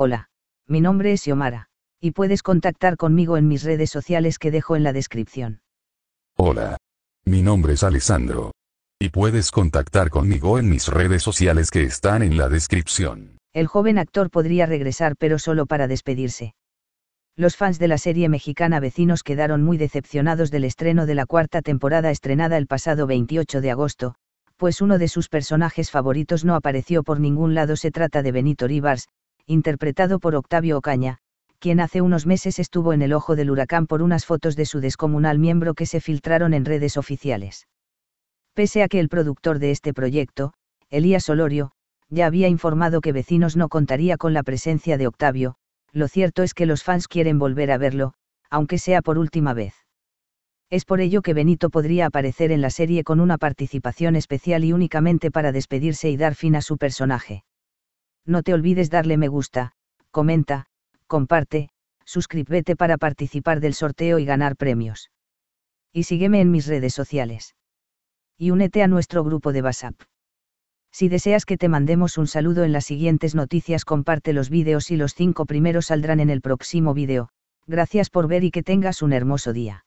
Hola, mi nombre es Yomara y puedes contactar conmigo en mis redes sociales que dejo en la descripción. Hola. Mi nombre es Alessandro. Y puedes contactar conmigo en mis redes sociales que están en la descripción. El joven actor podría regresar pero solo para despedirse. Los fans de la serie mexicana Vecinos quedaron muy decepcionados del estreno de la cuarta temporada estrenada el pasado 28 de agosto, pues uno de sus personajes favoritos no apareció por ningún lado. Se trata de Benito Rivars, interpretado por Octavio Ocaña, quien hace unos meses estuvo en el ojo del huracán por unas fotos de su descomunal miembro que se filtraron en redes oficiales. Pese a que el productor de este proyecto, Elías Olorio, ya había informado que Vecinos no contaría con la presencia de Octavio, lo cierto es que los fans quieren volver a verlo, aunque sea por última vez. Es por ello que Benito podría aparecer en la serie con una participación especial y únicamente para despedirse y dar fin a su personaje. No te olvides darle me gusta, comenta, comparte, suscríbete para participar del sorteo y ganar premios. Y sígueme en mis redes sociales. Y únete a nuestro grupo de WhatsApp. Si deseas que te mandemos un saludo en las siguientes noticias, comparte los vídeos y los cinco primeros saldrán en el próximo vídeo. Gracias por ver y que tengas un hermoso día.